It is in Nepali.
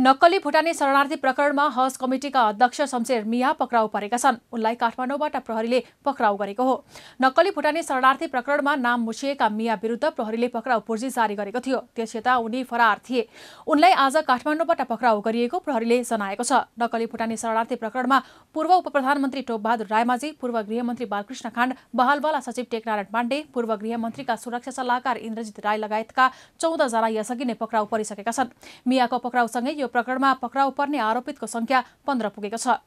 नक्कली भुटानी शरणार्थी प्रकरणमा हज कमिटीका अध्यक्ष शमशेर मिया पक्राउ परेका छन् उनलाई काठमाडौँबाट प्रहरीले पक्राउ गरेको हो नक्कली भुटानी शरणार्थी प्रकरणमा नाम मुसिएका मिया विरुद्ध प्रहरीले पक्राउ पूर्जी जारी गरेको थियो त्यस यता उनी फरार थिए उनलाई आज काठमाडौँबाट पक्राउ गरिएको प्रहरीले जनाएको छ नक्कली भुटानी शरणार्थी प्रकरणमा पूर्व उप प्रधानमन्त्री टोपबहादुर रायमाझी पूर्व गृहमन्त्री बालकृष्ण खाण्ड बहालवाला सचिव टेकनारायण पाण्डे पूर्व गृहमन्त्रीका सुरक्षा सल्लाहकार इन्द्रजित राई लगायतका चौधजना यसअघि नै पक्राउ परिसकेका छन् मियाको पक्राउसँगै प्रकरणमा पक्राउ पर्ने आरोपितको संख्या पन्ध्र पुगेको छ